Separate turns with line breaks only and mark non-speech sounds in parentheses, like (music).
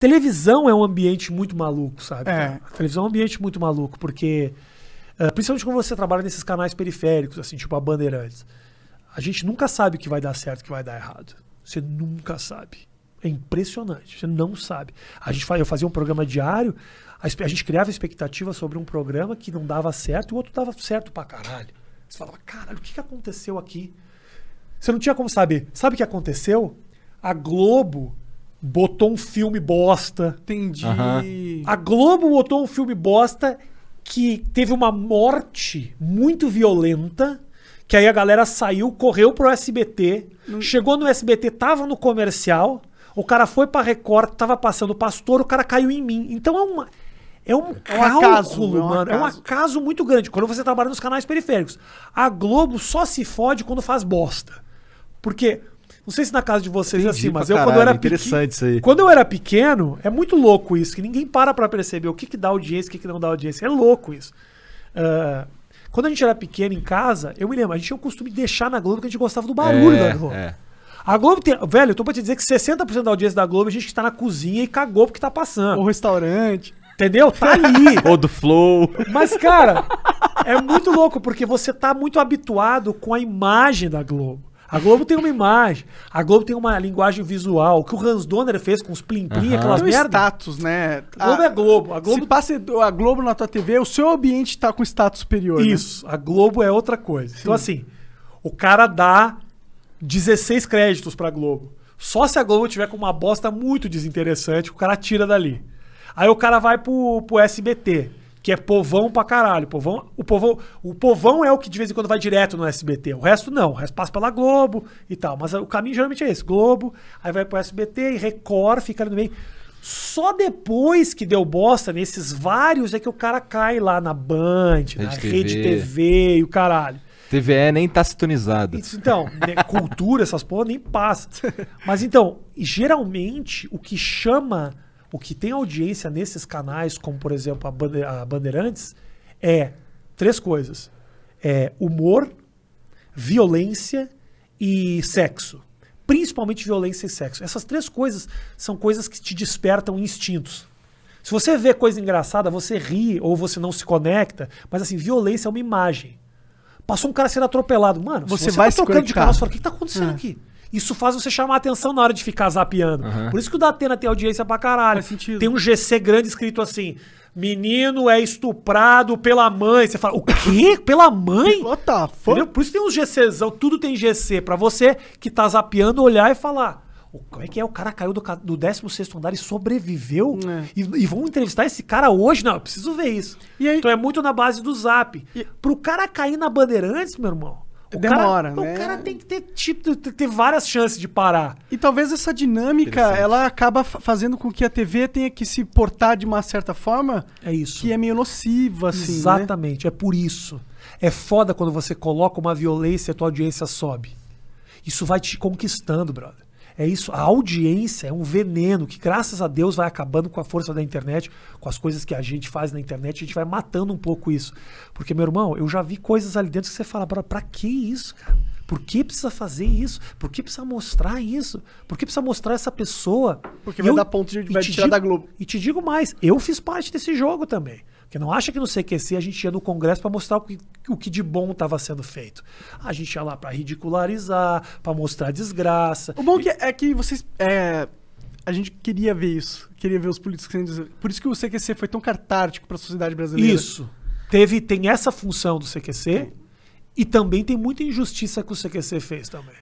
Televisão é um ambiente muito maluco, sabe? É. A televisão é um ambiente muito maluco, porque. Uh, principalmente quando você trabalha nesses canais periféricos, assim, tipo a Bandeirantes. A gente nunca sabe o que vai dar certo o que vai dar errado. Você nunca sabe. É impressionante. Você não sabe. A gente, eu fazia um programa diário, a, gente criava expectativa sobre um programa que não dava certo e o outro dava certo pra caralho. Você falava, caralho, o que, que aconteceu aqui? Você não tinha como saber. Sabe o que aconteceu? A Globo botou um filme bosta. Entendi. A Globo botou um filme bosta que teve uma morte muito violenta. Que aí a galera saiu, correu pro SBT, chegou no SBT, tava no comercial, o cara foi pra Record, tava passando o pastor, o cara caiu em mim. Então é uma. É um, é um cálculo, acaso, é mano. É um acaso muito grande. Quando você trabalha nos canais periféricos. A Globo só se fode quando faz bosta. Porque não sei se na casa de vocês é Entendi, é assim, mas eu caralho, quando eu era interessante isso aí. Quando eu era pequeno, é muito louco isso, que ninguém para para perceber o que que dá audiência, o que que não dá audiência. É louco isso. Uh, quando a gente era pequeno em casa, eu me lembro, a gente tinha o costume de deixar na Globo que a gente gostava do barulho é, da Globo. É. A Globo tem. Velho, eu tô pra te dizer que 60% da audiência da Globo a é gente tá na cozinha e cagou porque tá passando. O restaurante. Entendeu? Tá ali. (laughs) Ou do Flow. Mas, cara, é muito louco, porque você tá muito habituado com a imagem da Globo. A Globo tem uma imagem, a Globo tem uma linguagem visual. O que o Hans Donner fez com os plim-plim, uhum. aquelas merdas, status, né? A Globo a, é Globo. A Globo... Se passa a Globo na tua TV, o seu ambiente está com status superior. Né? Isso. Né? A Globo é outra coisa. Então, Sim. Então, assim, o cara dá 16 créditos pra Globo. Só se a Globo tiver com uma bosta muito desinteressante, o cara tira dali. Aí o cara vai pro, pro SBT que é povão pra caralho. Povão, o, povão, o povão é o que de vez em quando vai direto no SBT. O resto não. O resto passa pela Globo e tal. Mas o caminho geralmente é esse: Globo, aí vai pro SBT e Record fica ali no meio. Só depois que deu bosta nesses vários é que o cara cai lá na Band, Rede na TV. Rede TV e o caralho. TVE nem tá sintonizado. então, né, cultura, essas porra nem passa. (laughs) Mas então, geralmente, o que chama o que tem audiência nesses canais, como por exemplo a, Bandeirantes, é três coisas: é humor, violência e sexo. Principalmente violência e sexo. Essas três coisas são coisas que te despertam instintos. Se você vê coisa engraçada, você ri ou você não se conecta, mas assim, violência é uma imagem. Passou um cara sendo atropelado. Mano, você, você vai tá trocando de carro, você fala, o que está acontecendo é. aqui? Isso faz você chamar atenção na hora de ficar zapeando. Uhum. Por isso que o Datena tem audiência pra caralho. Faz sentido. Tem um GC grande escrito assim: menino é estuprado pela mãe. Você fala, o quê? Pela mãe? (laughs) What the fuck? Por isso tem uns GCzão, tudo tem GC. Pra você que tá zapeando, olhar e falar. como é que é? O cara caiu do, do 16 andar e sobreviveu? É. E, e entrevistar esse cara hoje? Não, eu preciso ver isso. Então é muito na base do zap. E... Pro cara cair na Bandeirantes, meu irmão, o Demora, cara, né? O cara tem que ter, tipo, ter várias chances de parar. E talvez essa dinâmica, ela acaba fazendo com que a TV tenha que se portar de uma certa forma. É isso. Que é meio nociva, assim, né? Exatamente, né? é por isso. É foda quando você coloca uma violência e a tua audiência sobe. Isso vai te conquistando, brother. É isso, a audiência é um veneno que, graças a Deus, vai acabando com a força da internet, com as coisas que a gente faz na internet, a gente vai matando um pouco isso. Porque, meu irmão, eu já vi coisas ali dentro que você fala, pra que isso, cara? Por que precisa fazer isso? Por que precisa mostrar isso? Por que precisa mostrar essa pessoa? Porque vai eu, dar ponto de vai tirar digo, da Globo. E te digo mais, eu fiz parte desse jogo também. Porque não acha que no CQC a gente ia no Congresso para mostrar o que, o que, de bom estava sendo feito. A gente ia lá para ridicularizar, para mostrar desgraça. O bom e... que é, é, que vocês. É, a gente queria ver isso. Queria ver os políticos sendo. Por isso que o CQC foi tão cartártico para a sociedade brasileira. Isso. Teve, tem essa função do CQC é. e também tem muita injustiça que o CQC fez também.